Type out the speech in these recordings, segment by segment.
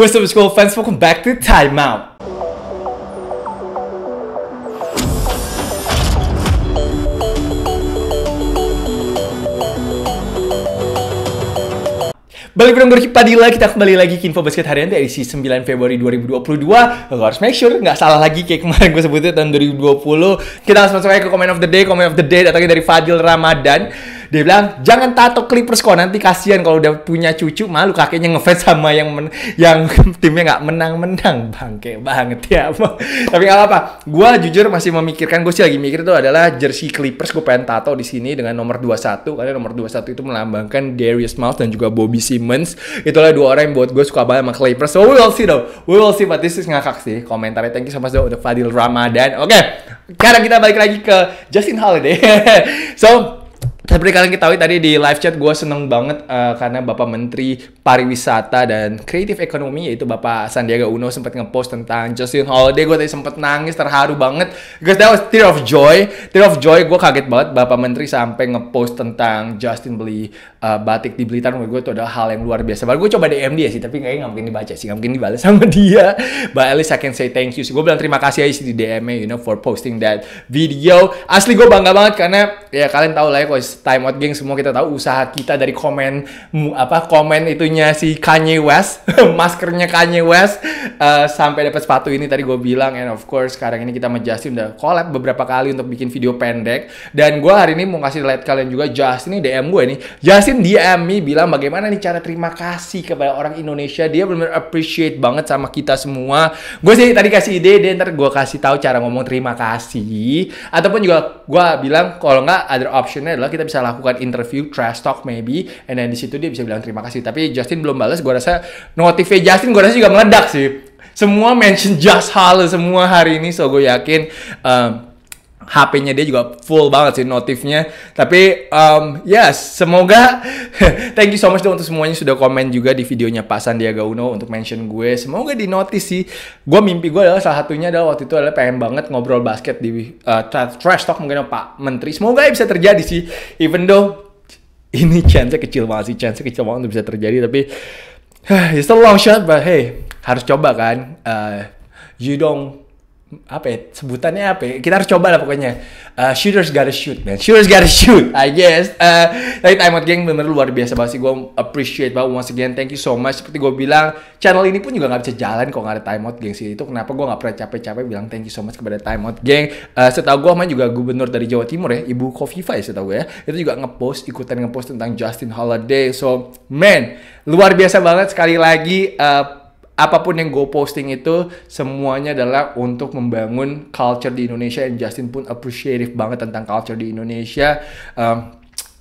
What's up school fans, welcome back to Time Out. Balik bersama gue Padilla, kita kembali lagi ke Info Basket Harian di edisi 9 Februari 2022 Lo harus make sure, nggak salah lagi kayak kemarin gue sebutnya tahun 2020 Kita langsung masuk aja ke comment of the day, comment of the day datangnya dari Fadil Ramadan dia bilang, "Jangan tato Clippers kok, nanti kasihan kalau udah punya cucu malu kakeknya ngefans sama yang men yang timnya nggak menang-menang." Bangke banget ya. Tapi nggak apa-apa. Gua jujur masih memikirkan, gue sih lagi mikir itu adalah jersey Clippers gue pengen tato di sini dengan nomor 21 karena nomor 21 itu melambangkan Darius Miles dan juga Bobby Simmons. Itulah dua orang yang buat gue suka banget sama Clippers. So we will see though. We will see but this is ngakak sih. Komentarnya thank you so much though untuk Fadil Ramadan. Oke. Okay. Sekarang kita balik lagi ke Justin Holiday. so seperti kalian ketahui tadi di live chat gue seneng banget uh, karena Bapak Menteri Pariwisata dan Kreatif Ekonomi yaitu Bapak Sandiaga Uno sempat ngepost tentang Justin Holiday gue tadi sempat nangis terharu banget guys that was tear of joy tear of joy gue kaget banget Bapak Menteri sampai ngepost tentang Justin beli uh, batik di Blitar menurut gue itu adalah hal yang luar biasa baru gue coba DM dia sih tapi kayaknya nggak mungkin dibaca sih nggak mungkin dibalas sama dia but at least I can say thank you sih gue bilang terima kasih aja sih di DM you know for posting that video asli gue bangga banget karena ya kalian tahu lah ya kalau course time out geng semua kita tahu usaha kita dari komen apa komen itunya si Kanye West maskernya Kanye West uh, sampai dapat sepatu ini tadi gue bilang and of course sekarang ini kita sama Justin udah collab beberapa kali untuk bikin video pendek dan gue hari ini mau kasih lihat kalian juga Justin ini DM gue nih Justin DM me bilang bagaimana nih cara terima kasih kepada orang Indonesia dia benar-benar appreciate banget sama kita semua gue sih tadi kasih ide dan ntar gue kasih tahu cara ngomong terima kasih ataupun juga gue bilang kalau nggak ada optionnya adalah kita kita bisa lakukan interview trash talk maybe and then di situ dia bisa bilang terima kasih tapi Justin belum balas gue rasa notifnya Justin gue rasa juga meledak sih semua mention Just Hall semua hari ini so gue yakin um, HP-nya dia juga full banget sih notifnya. Tapi um, yes, semoga thank you so much dong untuk semuanya sudah komen juga di videonya Pak Sandiaga Uno untuk mention gue. Semoga di notice sih. Gue mimpi gue adalah salah satunya adalah waktu itu adalah pengen banget ngobrol basket di uh, trash talk mungkin Pak Menteri. Semoga bisa terjadi sih. Even though ini chance kecil banget sih, chance kecil banget untuk bisa terjadi tapi it's a long shot but hey harus coba kan. Uh, you don't apa ya, sebutannya apa ya? kita harus coba lah pokoknya uh, shooters gotta shoot man shooters gotta shoot I guess uh, tapi Time Out Gang bener luar biasa banget sih gue appreciate banget once again thank you so much seperti gue bilang channel ini pun juga nggak bisa jalan kalau nggak ada Time Out Gang sih itu kenapa gue nggak pernah capek-capek bilang thank you so much kepada Time Out Gang uh, setahu gue main juga gubernur dari Jawa Timur ya Ibu Kofifa ya setahu gue ya itu juga ngepost ikutan ngepost tentang Justin Holiday so man luar biasa banget sekali lagi uh, apapun yang gue posting itu semuanya adalah untuk membangun culture di Indonesia and Justin pun appreciative banget tentang culture di Indonesia um,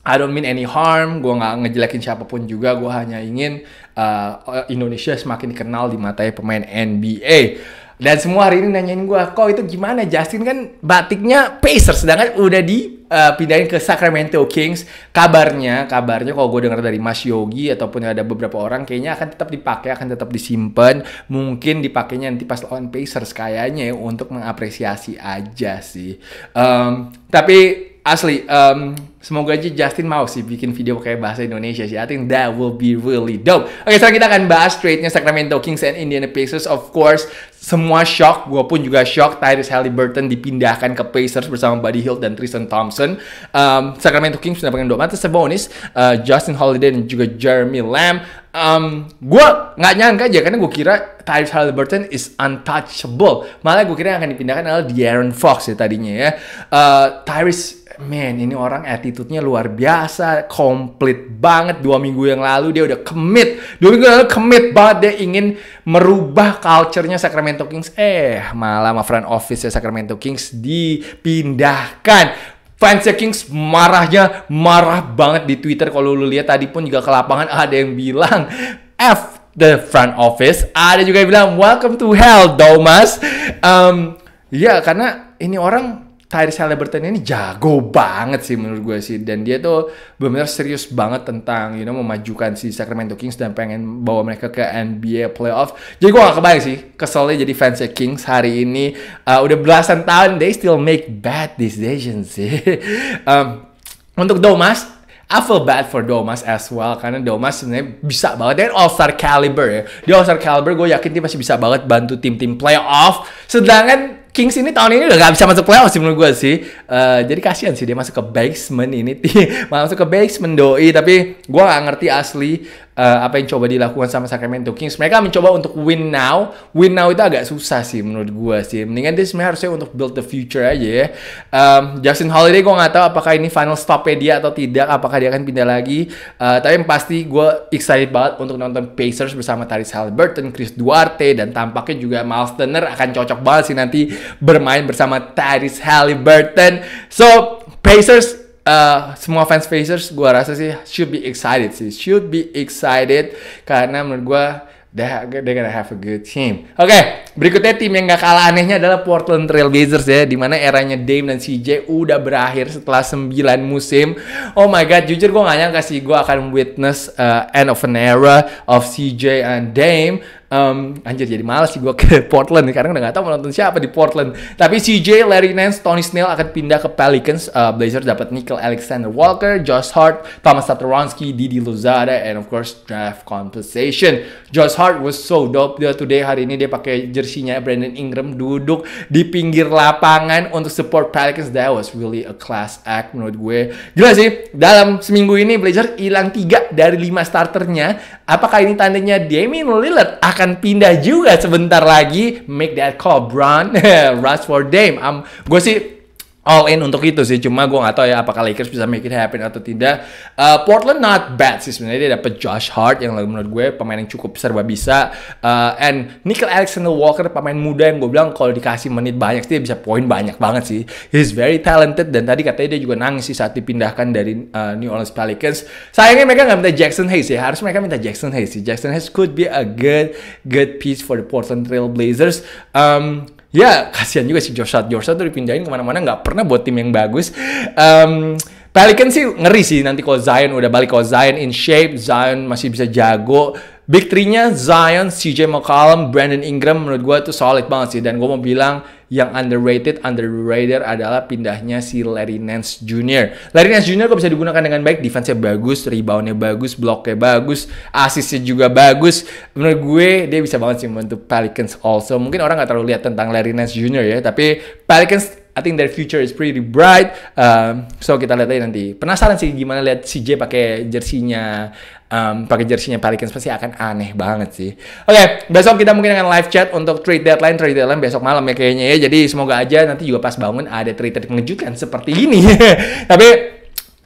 I don't mean any harm, gue nggak ngejelekin siapapun juga, gue hanya ingin uh, Indonesia semakin dikenal di mata pemain NBA. Dan semua hari ini nanyain gue, kok itu gimana Justin kan batiknya Pacers, sedangkan udah dipindahin eh, uh, ke Sacramento Kings. Kabarnya, kabarnya kalau gue dengar dari Mas Yogi ataupun ada beberapa orang, kayaknya akan tetap dipakai, akan tetap disimpan. Mungkin dipakainya nanti pas lawan Pacers kayaknya ya, untuk mengapresiasi aja sih. Um, tapi asli, um, Semoga aja Justin mau sih bikin video kayak bahasa Indonesia sih. I think that will be really dope. Oke, sekarang kita akan bahas trade-nya Sacramento Kings and Indiana Pacers. Of course, semua shock. Gue pun juga shock. Tyrese Halliburton dipindahkan ke Pacers bersama Buddy Hill dan Tristan Thompson. Um, Sacramento Kings mendapatkan dua mata sebonus. uh, Justin Holiday dan juga Jeremy Lamb. Um, gue nggak nyangka aja karena gue kira Tyrese Halliburton is untouchable. Malah gue kira yang akan dipindahkan adalah De'Aaron Fox ya tadinya ya. Uh, Tyrese, man ini orang at attitude-nya luar biasa, komplit banget. Dua minggu yang lalu dia udah commit. Dua minggu lalu commit banget dia ingin merubah culture-nya Sacramento Kings. Eh, malah sama front office ya Sacramento Kings dipindahkan Fans Kings marahnya marah banget di Twitter kalau lu lihat tadi pun juga ke lapangan ada yang bilang F the front office ada juga yang bilang welcome to hell Domas um, ya karena ini orang Tyrese Halliburton ini jago banget sih menurut gue sih dan dia tuh benar serius banget tentang you know memajukan si Sacramento Kings dan pengen bawa mereka ke NBA playoff. Jadi gue gak kebayang sih keselnya jadi fansnya Kings hari ini uh, udah belasan tahun they still make bad decisions sih. um, untuk Domas I feel bad for Domas as well karena Domas sebenarnya bisa banget dan All Star caliber ya. Dia All Star caliber gue yakin dia masih bisa banget bantu tim-tim playoff. Sedangkan Kings ini tahun ini udah gak bisa masuk playoff sih menurut gue sih. Uh, jadi kasihan sih dia masuk ke basement ini. masuk ke basement doi. Tapi gue gak ngerti asli uh, apa yang coba dilakukan sama Sacramento Kings. Mereka mencoba untuk win now. Win now itu agak susah sih menurut gue sih. Mendingan dia sebenarnya harusnya untuk build the future aja ya. Um, Justin Holiday gue gak tahu apakah ini final stopnya dia atau tidak. Apakah dia akan pindah lagi. Uh, tapi yang pasti gue excited banget untuk nonton Pacers bersama Taris Halliburton, Chris Duarte, dan tampaknya juga Miles Turner akan cocok banget sih nanti bermain bersama Taris Halliburton. So, Pacers Eh, semua fans Pacers gue rasa sih should be excited sih should be excited karena menurut gue they're gonna have a good team. Oke, okay, berikutnya tim yang gak kalah anehnya adalah Portland Trail Blazers ya, dimana eranya Dame dan CJ udah berakhir setelah 9 musim. Oh my god, jujur gue gak nyangka sih gue akan witness uh, end of an era of CJ and Dame um, anjir jadi males sih gue ke Portland karena udah gak tau mau nonton siapa di Portland tapi CJ, Larry Nance, Tony Snell akan pindah ke Pelicans uh, Blazers dapat Nickel Alexander Walker, Josh Hart, Thomas Satoransky, Didi Luzada and of course draft compensation Josh Hart was so dope dia today hari ini dia pakai jersinya Brandon Ingram duduk di pinggir lapangan untuk support Pelicans that was really a class act menurut gue gila sih dalam seminggu ini Blazers hilang tiga dari lima starternya apakah ini tandanya Damian Lillard akan pindah juga sebentar lagi. Make that call, Bron. Rush for Dame. Um, gue sih all in untuk itu sih. Cuma gue nggak tahu ya apakah Lakers bisa make it happen atau tidak. Uh, Portland not bad sih sebenarnya dia dapat Josh Hart yang menurut gue pemain yang cukup serba bisa. Uh, and Nickel Alexander Walker pemain muda yang gue bilang kalau dikasih menit banyak dia bisa poin banyak banget sih. He's very talented dan tadi katanya dia juga nangis sih saat dipindahkan dari uh, New Orleans Pelicans. Sayangnya mereka nggak minta Jackson Hayes ya. Harus mereka minta Jackson Hayes sih. Jackson Hayes could be a good good piece for the Portland Trail Blazers. Um, ya kasihan juga si Josh Hart. Josh tuh dipindahin kemana-mana nggak pernah buat tim yang bagus. Um, Pelican sih ngeri sih nanti kalau Zion udah balik kalau Zion in shape, Zion masih bisa jago, Big three-nya Zion, CJ McCollum, Brandon Ingram menurut gue itu solid banget sih. Dan gue mau bilang yang underrated, underrated adalah pindahnya si Larry Nance Jr. Larry Nance Jr. kok bisa digunakan dengan baik, defense-nya bagus, rebound-nya bagus, block-nya bagus, assist-nya juga bagus. Menurut gue dia bisa banget sih membantu Pelicans also. Mungkin orang gak terlalu lihat tentang Larry Nance Jr. ya, tapi Pelicans I think their future is pretty bright. Um, so kita lihat aja nanti. Penasaran sih gimana lihat CJ pakai jersinya um, pakai jersinya Pelicans pasti akan aneh banget sih. Oke, okay, besok kita mungkin akan live chat untuk trade deadline, trade deadline besok malam ya kayaknya ya. Jadi semoga aja nanti juga pas bangun ada trade yang mengejutkan seperti ini. Tapi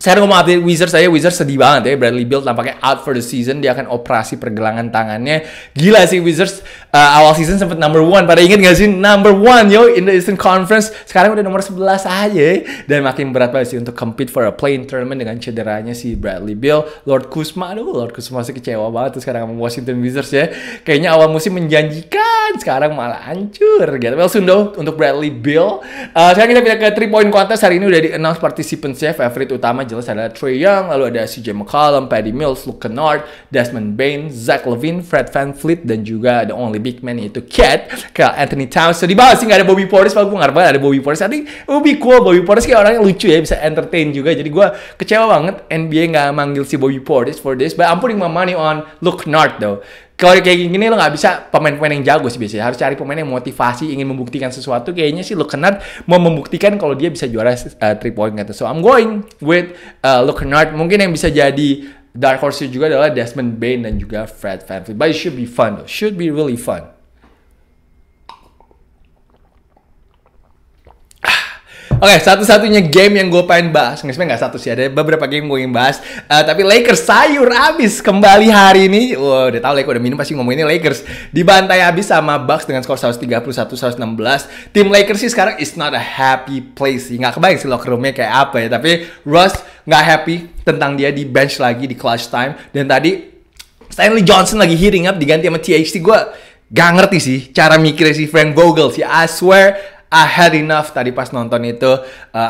saya ngomong update Wizards saya Wizards sedih banget ya. Bradley Beal tampaknya out for the season. Dia akan operasi pergelangan tangannya. Gila sih Wizards uh, awal season sempat number one. Pada inget gak sih number one yo in the Eastern Conference. Sekarang udah nomor 11 aja. Dan makin berat banget sih untuk compete for a play tournament dengan cederanya si Bradley Beal. Lord Kuzma, aduh Lord Kuzma masih kecewa banget tuh sekarang sama Washington Wizards ya. Kayaknya awal musim menjanjikan. Sekarang malah hancur. Gitu. Well soon though untuk Bradley Beal. Uh, sekarang kita pindah ke 3 point contest. Hari ini udah di-announce participants ya. Favorite utama jelas ada Trey Young, lalu ada CJ McCollum, Paddy Mills, Luke Kennard, Desmond Bain, Zach Levine, Fred Van Fleet, dan juga the only big man yaitu Cat, ke Anthony Towns. So, di bawah sih nggak ada Bobby Portis, walaupun gue ngarep ada Bobby Portis. I think it cool, Bobby Portis kayak orangnya lucu ya, bisa entertain juga. Jadi gue kecewa banget NBA nggak manggil si Bobby Portis for this, but I'm putting my money on Luke Kennard though kalau kayak gini lo nggak bisa pemain-pemain yang jago sih biasanya harus cari pemain yang motivasi ingin membuktikan sesuatu kayaknya sih lo kenal mau membuktikan kalau dia bisa juara uh, three point gitu so I'm going with uh, eh, lo kenal mungkin yang bisa jadi dark horse juga adalah Desmond Bain dan juga Fred VanVleet but it should be fun though should be really fun Oke, okay, satu-satunya game yang gue pengen bahas, nggak sebenarnya nggak satu sih, ada beberapa game gue ingin bahas. Uh, tapi Lakers sayur abis kembali hari ini. wow, udah tau Lakers udah minum pasti ngomongin Lakers. Dibantai abis sama Bucks dengan skor 131-116. Tim Lakers sih sekarang is not a happy place. Nggak kebayang sih locker roomnya kayak apa ya. Tapi Russ nggak happy tentang dia di bench lagi di clutch time. Dan tadi Stanley Johnson lagi heating up diganti sama THT. Gue gak ngerti sih cara mikirnya si Frank Vogel sih. I swear I had enough tadi pas nonton itu uh,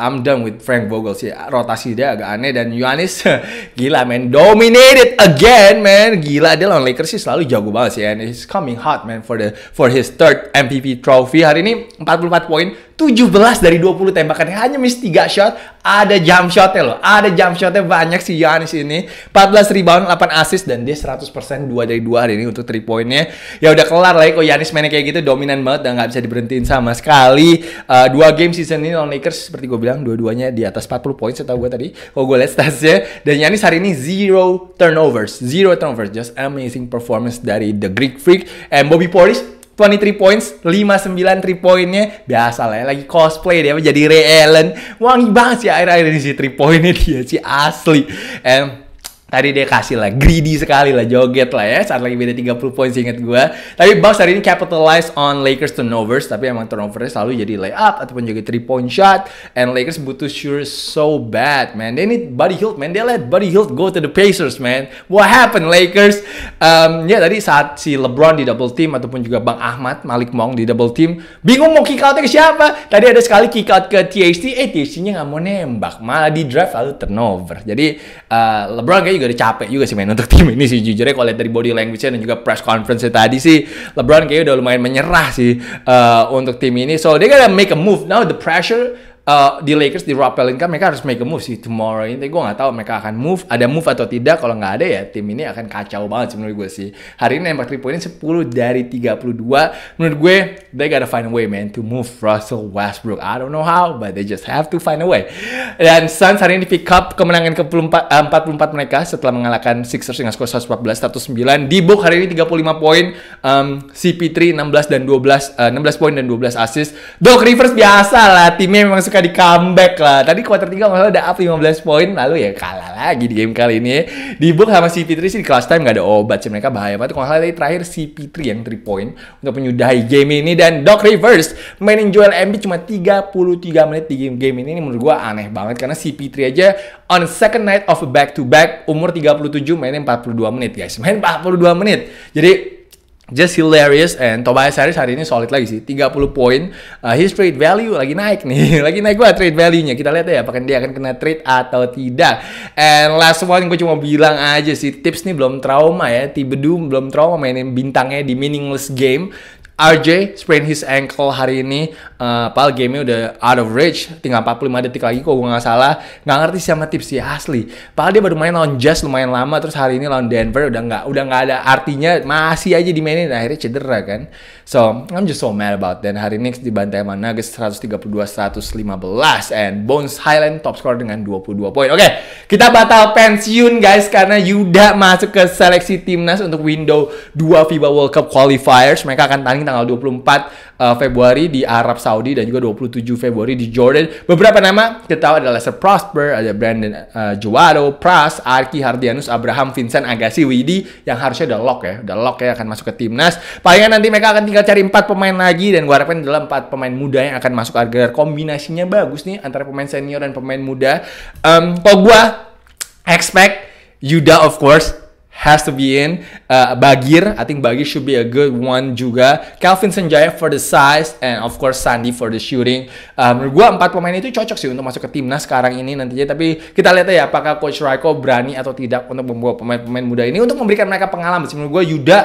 I'm done with Frank Vogel sih rotasi dia agak aneh dan Yohanes gila man dominated again man gila dia lawan Lakers sih selalu jago banget sih and he's coming hot man for the for his third MVP trophy hari ini 44 poin 17 dari 20 tembakan hanya miss 3 shot. Ada jump shotnya loh. Ada jump shotnya banyak si Giannis ini. 14 rebound, 8 assist dan dia 100% 2 dari 2 hari ini untuk 3 pointnya Ya udah kelar lah ya kok Giannis mainnya kayak gitu dominan banget dan nggak bisa diberhentiin sama sekali. Uh, dua game season ini non Lakers seperti gue bilang dua-duanya di atas 40 poin setahu gue tadi. Kalau gue liat statsnya dan Giannis hari ini zero turnovers, zero turnovers, just amazing performance dari The Greek Freak and Bobby Portis 23 points, 59 3 pointnya biasa lah ya, lagi cosplay dia jadi Ray Allen. Wangi banget sih akhir-akhir ini si 3 pointnya dia sih asli. And Tadi dia kasih lah, greedy sekali lah, joget lah ya. Saat lagi beda 30 poin inget gue. Tapi Bucks hari ini capitalize on Lakers turnovers. Tapi emang turnovernya selalu jadi lay up ataupun juga 3 point shot. And Lakers butuh sure so bad, man. They need Buddy Hield, man. They let Buddy Hield go to the Pacers, man. What happened, Lakers? Um, ya yeah, tadi saat si LeBron di double team ataupun juga Bang Ahmad, Malik Mong di double team. Bingung mau kick out ke siapa? Tadi ada sekali kick out ke THT. Eh, THT-nya nggak mau nembak. Malah di drive lalu turnover. Jadi uh, LeBron kayak juga udah capek juga sih main untuk tim ini sih jujurnya kalau lihat dari body language-nya dan juga press conference tadi sih LeBron kayaknya udah lumayan menyerah sih uh, untuk tim ini so they gotta make a move now the pressure uh, di Lakers di rappelin kan mereka harus make a move sih tomorrow ini gue nggak tahu mereka akan move ada move atau tidak kalau nggak ada ya tim ini akan kacau banget sih menurut gue sih hari ini nembak triple ini 10 dari 32 menurut gue they gotta find a way man to move Russell Westbrook I don't know how but they just have to find a way dan Suns hari ini pick up kemenangan ke 44, eh, puluh empat mereka setelah mengalahkan Sixers dengan skor 114 109 di book hari ini 35 poin um, CP3 16 dan 12 uh, 16 poin dan 12 assist Doc Rivers biasa lah timnya memang suka di comeback lah. Tadi quarter 3 malah ada up 15 poin, lalu ya kalah lagi di game kali ini. Di book sama si 3 sih di class time nggak ada obat sih mereka bahaya banget. Kalau tadi terakhir si 3 yang 3 point untuk menyudahi game ini dan Doc Rivers mainin Joel Embiid cuma 33 menit di game game ini, ini menurut gua aneh banget karena si 3 aja on second night of back to back umur 37 mainin 42 menit guys. Main 42 menit. Jadi just hilarious and Tobias Harris hari ini solid lagi sih 30 poin uh, his trade value lagi naik nih lagi naik banget trade value-nya kita lihat ya apakah dia akan kena trade atau tidak and last one gue cuma bilang aja sih tips nih belum trauma ya Tiba-tiba belum trauma mainin bintangnya di meaningless game RJ sprain his ankle hari ini. Uh, eh, pal nya udah out of reach. Tinggal 45 detik lagi kok gue gak salah. Gak ngerti sama tips sih asli. Pal dia baru main lawan Jazz lumayan lama. Terus hari ini lawan Denver udah gak, udah nggak ada artinya. Masih aja dimainin. Akhirnya cedera kan. So I'm just so mad about Dan Hari ini dibantai sama Nuggets 132-115. And Bones Highland top score dengan 22 poin. Oke, okay, kita batal pensiun guys. Karena Yuda masuk ke seleksi timnas untuk window 2 FIBA World Cup qualifiers. Mereka akan tanding tanggal 24 uh, eh, Februari di Arab Saudi dan juga 27 Februari di Jordan. Beberapa nama kita tahu adalah Sir Prosper, ada Brandon uh, eh, Juwado, Pras, Arki Hardianus, Abraham, Vincent Agassi, Widi yang harusnya udah lock ya, udah lock ya akan masuk ke timnas. Palingan nanti mereka akan tinggal cari empat pemain lagi dan gue harapkan adalah empat pemain muda yang akan masuk agar kombinasinya bagus nih antara pemain senior dan pemain muda. Um, kalau gue expect Yuda of course has to be in. Uh, Bagir, I think Bagir should be a good one juga. Calvin Sanjaya for the size and of course Sandy for the shooting. Uh, menurut gue empat pemain itu cocok sih untuk masuk ke timnas sekarang ini nantinya. Tapi kita lihat ya apakah Coach Raiko berani atau tidak untuk membawa pemain-pemain muda ini untuk memberikan mereka pengalaman. Menurut gue Yuda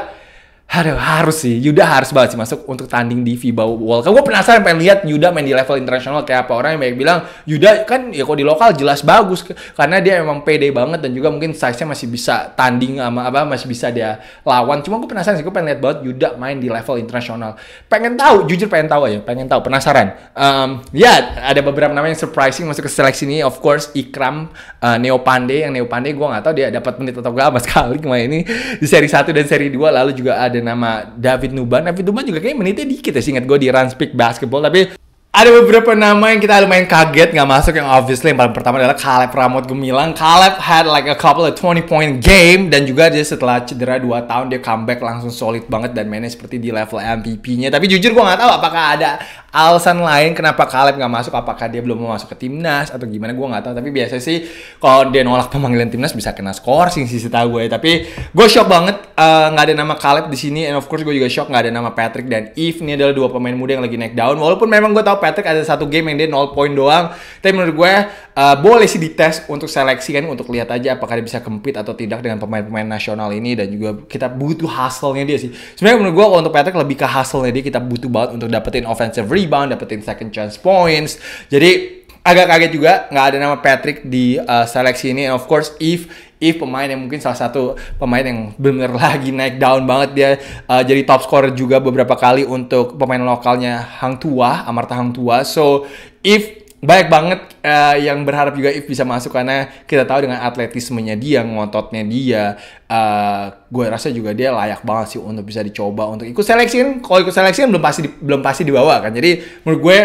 Aduh, harus sih. Yuda harus banget sih masuk untuk tanding di FIBA World Cup. Gue penasaran pengen lihat Yuda main di level internasional kayak apa. Orang yang banyak bilang, Yuda kan ya kok di lokal jelas bagus. Karena dia emang pede banget dan juga mungkin size-nya masih bisa tanding sama apa, masih bisa dia lawan. Cuma gue penasaran sih, gue pengen lihat banget Yuda main di level internasional. Pengen tahu, jujur pengen tahu aja. Pengen tahu, penasaran. Um, ya, ada beberapa nama yang surprising masuk ke seleksi ini. Of course, Ikram, uh, Neo Pandey. Yang Neo Pandey gue gak tahu dia dapat menit atau gak sama sekali kemarin ini. Di seri 1 dan seri 2. Lalu juga ada ada nama David Nuban. David Nuban juga kayaknya menitnya dikit ya, singkat gue di run speak basketball. Tapi ada beberapa nama yang kita lumayan kaget nggak masuk yang obviously yang paling pertama adalah Caleb Ramot gemilang. Caleb had like a couple of 20 point game dan juga dia setelah cedera 2 tahun dia comeback langsung solid banget dan mainnya seperti di level MVP-nya. Tapi jujur gue nggak tahu apakah ada alasan lain kenapa Caleb nggak masuk, apakah dia belum mau masuk ke timnas atau gimana gue nggak tahu. Tapi biasa sih kalau dia nolak pemanggilan timnas bisa kena skor sih setahu gue. Ya. Tapi gue shock banget eh, nggak uh, ada nama Caleb di sini and of course gue juga shock nggak ada nama Patrick dan Eve ini adalah dua pemain muda yang lagi naik daun walaupun memang gue tahu Patrick ada satu game yang dia 0 poin doang. Tapi menurut gue uh, boleh sih dites untuk seleksi kan untuk lihat aja apakah dia bisa compete atau tidak dengan pemain-pemain nasional ini dan juga kita butuh hustle-nya dia sih. Sebenarnya menurut gue kalau untuk Patrick lebih ke hustle-nya dia kita butuh banget untuk dapetin offensive rebound, dapetin second chance points. Jadi agak kaget juga nggak ada nama Patrick di uh, seleksi ini. And of course, if if pemain yang mungkin salah satu pemain yang bener lagi naik down banget dia uh, jadi top scorer juga beberapa kali untuk pemain lokalnya Hang Tua, Amarta Hang Tua. So if banyak banget uh, yang berharap juga If bisa masuk karena kita tahu dengan atletismenya dia, ngototnya dia, uh, gue rasa juga dia layak banget sih untuk bisa dicoba untuk ikut seleksi. Kalau ikut seleksi kan belum pasti di, belum pasti dibawa kan. Jadi menurut gue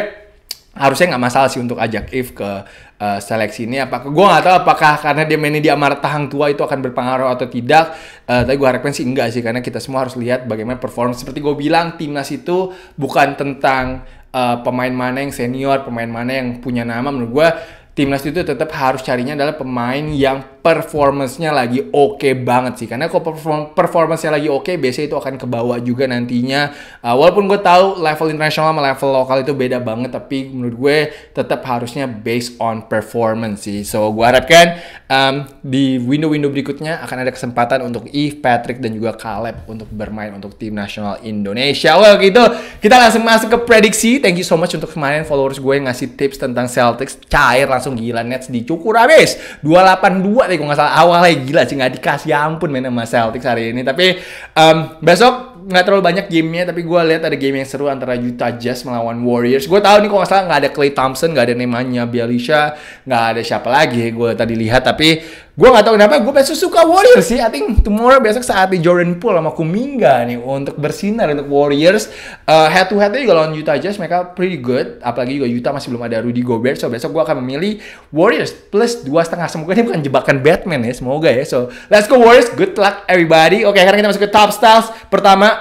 harusnya nggak masalah sih untuk ajak If ke uh, seleksi ini. apakah gue nggak tahu apakah karena dia mainnya di amarah tahang tua itu akan berpengaruh atau tidak. Uh, tapi gue harapkan sih enggak sih karena kita semua harus lihat bagaimana perform. Seperti gue bilang timnas itu bukan tentang uh, pemain mana yang senior, pemain mana yang punya nama. Menurut gue timnas itu tetap harus carinya adalah pemain yang performance-nya lagi oke okay banget sih. Karena kalau perform performance-nya lagi oke, okay, biasanya itu akan kebawa juga nantinya. Uh, walaupun gue tahu level internasional sama level lokal itu beda banget, tapi menurut gue tetap harusnya based on performance sih. So, gue harapkan um, di window-window berikutnya akan ada kesempatan untuk Eve, Patrick, dan juga Caleb untuk bermain untuk tim nasional Indonesia. Well, gitu. Kita langsung masuk ke prediksi. Thank you so much untuk kemarin followers gue yang ngasih tips tentang Celtics. Cair langsung gila Nets dicukur habis. 282 ya kalau nggak salah awalnya gila sih nggak dikasih ampun main sama Celtic hari ini tapi um, besok nggak terlalu banyak gamenya tapi gue lihat ada game yang seru antara Utah Jazz melawan Warriors gue tahu nih kok nggak salah nggak ada Clay Thompson nggak ada Nemanja Bialisha nggak ada siapa lagi ya gue tadi lihat tapi gue nggak tahu kenapa gue besok suka Warriors sih I think tomorrow besok saat di Jordan Pool sama Kuminga nih untuk bersinar untuk Warriors uh, eh, head to headnya juga lawan Utah Jazz mereka pretty good apalagi juga Utah masih belum ada Rudy Gobert so besok gue akan memilih Warriors plus dua setengah semoga ini bukan jebakan Batman ya semoga ya so let's go Warriors good luck everybody oke okay, sekarang kita masuk ke top styles pertama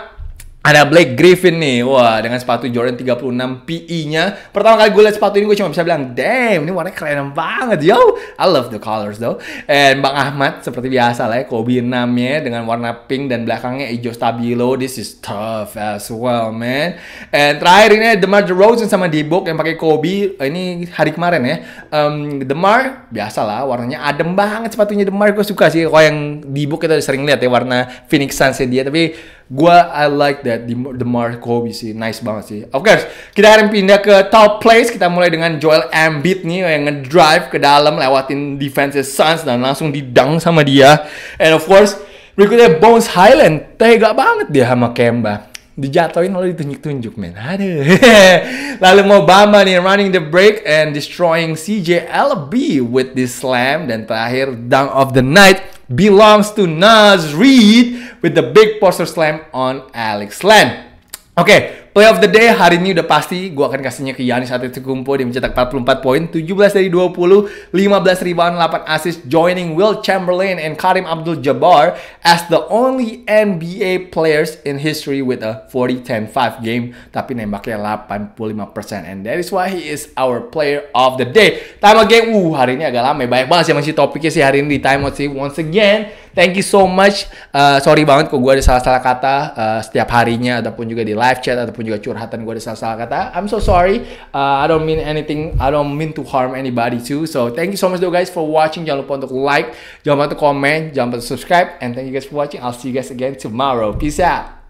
ada Blake Griffin nih, wah dengan sepatu Jordan 36 PE-nya. Pertama kali gue liat sepatu ini gue cuma bisa bilang, damn ini warnanya keren banget, yo. I love the colors though. And Bang Ahmad seperti biasa lah ya, Kobe 6-nya dengan warna pink dan belakangnya hijau stabilo. This is tough as well, man. And terakhir ini Demar DeRozan sama Dibok yang pakai Kobe, ini hari kemarin ya. Um, Demar, lah, warnanya adem banget sepatunya Demar, gue suka sih. kok yang Dibok kita sering lihat ya warna Phoenix Suns dia, tapi Gua I like that the the Mark Kobe sih, nice banget sih. Of course, kita akan pindah ke top place. Kita mulai dengan Joel Embiid nih yang ngedrive ke dalam lewatin defense Suns dan langsung didang sama dia. And of course, berikutnya Bones Highland tega banget dia sama Kemba dijatuhin lalu ditunjuk-tunjuk men aduh lalu Obama nih running the break and destroying CJ LB with this slam dan terakhir dunk of the night belongs to Nas Reed with the big poster slam on Alex Len oke okay, Play of the day hari ini udah pasti gue akan kasihnya ke Yanis Antetokounmpo dia mencetak 44 poin, 17 dari 20, 15 rebound, 8 assist joining Will Chamberlain and Karim Abdul-Jabbar as the only NBA players in history with a 40-10-5 game tapi nembaknya 85% and that is why he is our player of the day. Time out game, uh hari ini agak lama ya. banyak banget sih masih topiknya sih hari ini di time out sih once again thank you so much uh, sorry banget kok gue ada salah-salah kata uh, setiap harinya ataupun juga di live chat ataupun ataupun juga curhatan gue ada salah-salah kata, I'm so sorry. Uh, I don't mean anything. I don't mean to harm anybody too. So thank you so much though guys for watching. Jangan lupa untuk like, jangan lupa untuk comment jangan lupa untuk subscribe, and thank you guys for watching. I'll see you guys again tomorrow. Peace out.